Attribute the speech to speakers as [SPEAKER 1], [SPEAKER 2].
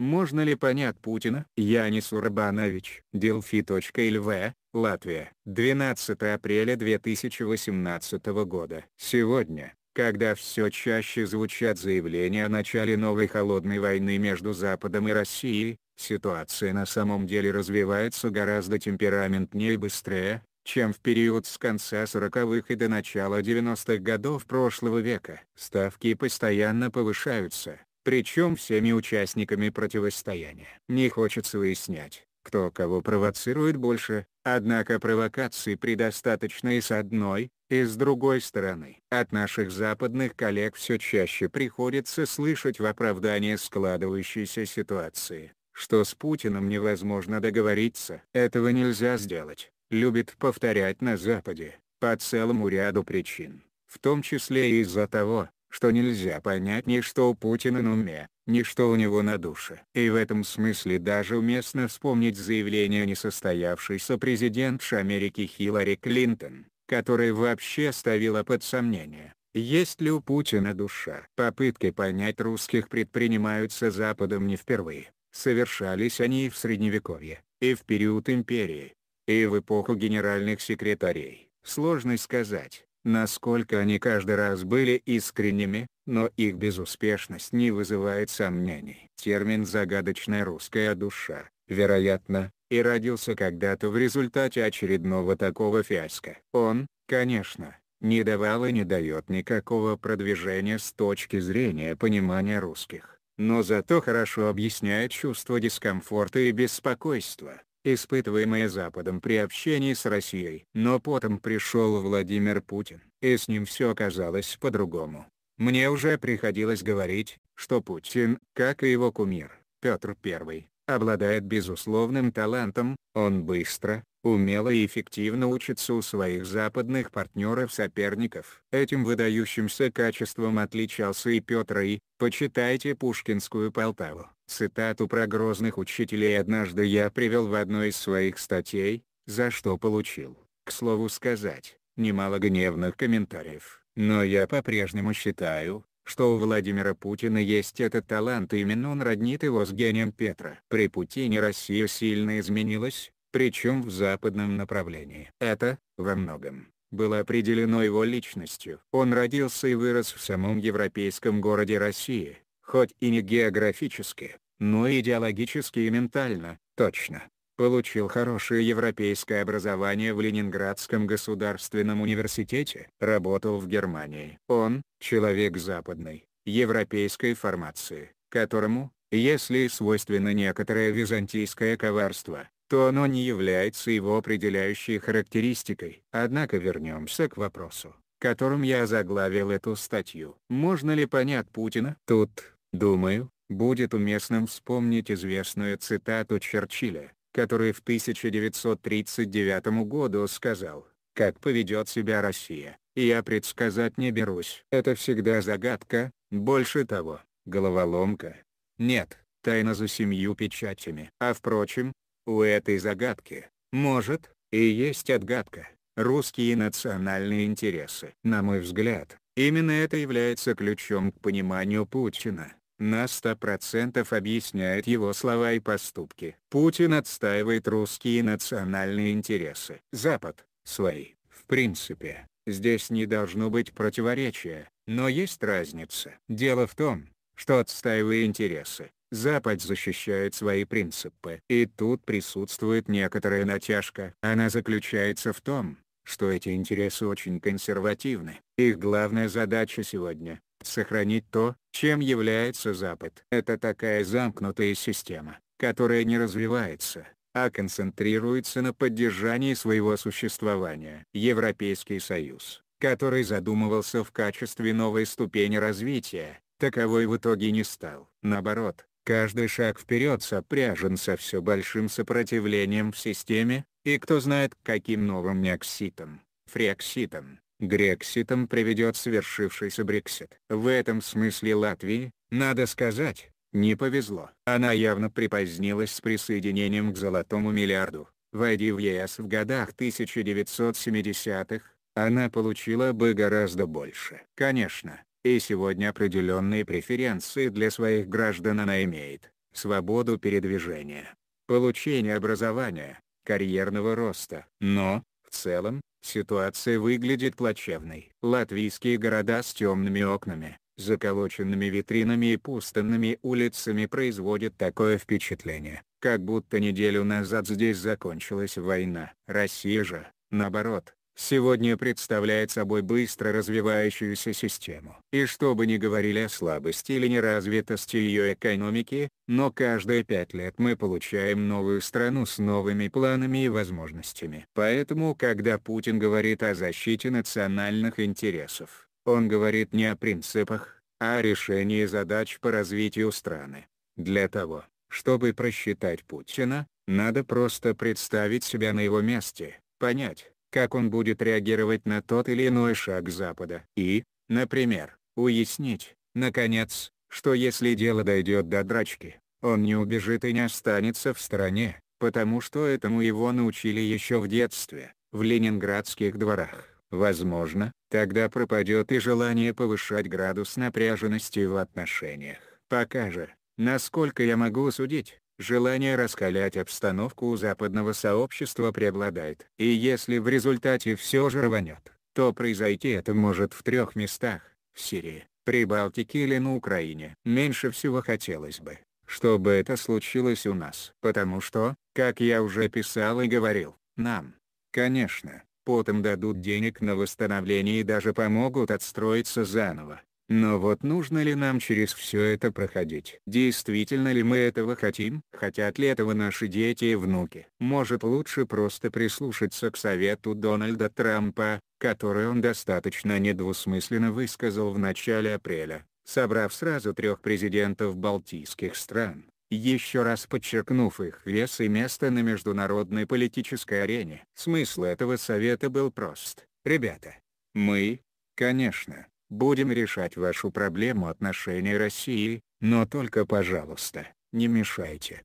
[SPEAKER 1] Можно ли понять Путина? Янис Урбанович, Делфи.лв, Латвия. 12 апреля 2018 года. Сегодня, когда все чаще звучат заявления о начале новой холодной войны между Западом и Россией, ситуация на самом деле развивается гораздо темпераментнее и быстрее, чем в период с конца 40-х и до начала 90-х годов прошлого века. Ставки постоянно повышаются, причем всеми участниками противостояния. Не хочется выяснять, кто кого провоцирует больше, однако провокаций предостаточно и с одной, и с другой стороны. От наших западных коллег все чаще приходится слышать в оправдании складывающейся ситуации, что с Путиным невозможно договориться. Этого нельзя сделать, любит повторять на Западе, по целому ряду причин, в том числе и из-за того, что нельзя понять ни что у Путина на уме, ни что у него на душе. И в этом смысле даже уместно вспомнить заявление несостоявшейся президентши Америки Хиллари Клинтон, которая вообще ставила под сомнение, есть ли у Путина душа. Попытки понять русских предпринимаются Западом не впервые. Совершались они и в Средневековье, и в период империи, и в эпоху генеральных секретарей. Сложно сказать, Насколько они каждый раз были искренними, но их безуспешность не вызывает сомнений. Термин «загадочная русская душа», вероятно, и родился когда-то в результате очередного такого фиаско. Он, конечно, не давал и не дает никакого продвижения с точки зрения понимания русских, но зато хорошо объясняет чувство дискомфорта и беспокойства, испытываемое Западом при общении с Россией. Но потом пришел Владимир Путин, и с ним все оказалось по-другому. Мне уже приходилось говорить, что Путин, как и его кумир, Петр I, обладает безусловным талантом, он быстро, умело и эффективно учится у своих западных партнеров-соперников. Этим выдающимся качеством отличался и Петр И. Почитайте Пушкинскую Полтаву. Цитату про грозных учителей однажды я привел в одной из своих статей, за что получил, к слову сказать, немало гневных комментариев. Но я по-прежнему считаю, что у Владимира Путина есть этот талант именно он роднит его с гением Петра. При Путине Россия сильно изменилась, причем в западном направлении. Это, во многом, было определено его личностью. Он родился и вырос в самом европейском городе России, хоть и не географически, но идеологически и ментально, точно. Получил хорошее европейское образование в Ленинградском государственном университете. Работал в Германии. Он, человек западной, европейской формации, которому, если и свойственно некоторое византийское коварство, то оно не является его определяющей характеристикой. Однако вернемся к вопросу, которым я заглавил эту статью. Можно ли понять Путина? Тут, думаю, будет уместным вспомнить известную цитату Черчилля, который в 1939 году сказал, «Как поведет себя Россия, я предсказать не берусь». Это всегда загадка, больше того, головоломка. Нет, тайна за семью печатями. А впрочем, у этой загадки, может, и есть отгадка. Русские национальные интересы. На мой взгляд, именно это является ключом к пониманию Путина. На 100% объясняет его слова и поступки. Путин отстаивает русские национальные интересы. Запад, свои. В принципе, здесь не должно быть противоречия, но есть разница. Дело в том, что отстаивая интересы Запад защищает свои принципы. И тут присутствует некоторая натяжка. Она заключается в том, что эти интересы очень консервативны. Их главная задача сегодня — сохранить то, чем является Запад. Это такая замкнутая система, которая не развивается, а концентрируется на поддержании своего существования. Европейский Союз, который задумывался в качестве новой ступени развития, таковой в итоге не стал. Наоборот, Каждый шаг вперед сопряжен со все большим сопротивлением в системе, и кто знает каким новым неокситом, фрекситом, грекситом приведет свершившийся Брексит. В этом смысле Латвии, надо сказать, не повезло. Она явно припозднилась с присоединением к золотому миллиарду. Войди в ЕС в годах 1970-х, она получила бы гораздо больше. Конечно, и сегодня определенные преференции для своих граждан она имеет, свободу передвижения, получение образования, карьерного роста. Но, в целом, ситуация выглядит плачевной. Латвийские города с темными окнами, заколоченными витринами и пустынными улицами производят такое впечатление, как будто неделю назад здесь закончилась война. Россия же, наоборот, сегодня представляет собой быстро развивающуюся систему. И что бы ни говорили о слабости или неразвитости ее экономики, но каждые пять лет мы получаем новую страну с новыми планами и возможностями. Поэтому когда Путин говорит о защите национальных интересов, он говорит не о принципах, а о решении задач по развитию страны. Для того, чтобы просчитать Путина, надо просто представить себя на его месте, понять, как он будет реагировать на тот или иной шаг Запада. И, например, уяснить, наконец, что если дело дойдет до драчки, он не убежит и не останется в стороне, потому что этому его научили еще в детстве, в ленинградских дворах. Возможно, тогда пропадет и желание повышать градус напряженности в отношениях. Пока же, насколько я могу судить, желание раскалять обстановку у западного сообщества преобладает. И если в результате все же рванет, то произойти это может в трех местах, в Сирии, Прибалтике или на Украине. Меньше всего хотелось бы, чтобы это случилось у нас. Потому что, как я уже писал и говорил, нам, конечно, потом дадут денег на восстановление и даже помогут отстроиться заново. Но вот нужно ли нам через все это проходить? Действительно ли мы этого хотим? Хотят ли этого наши дети и внуки? Может лучше просто прислушаться к совету Дональда Трампа, который он достаточно недвусмысленно высказал в начале апреля, собрав сразу трех президентов балтийских стран еще раз подчеркнув их вес и место на международной политической арене. Смысл этого совета был прост. Ребята, мы, конечно, Будем решать вашу проблему отношения России, но только пожалуйста, не мешайте.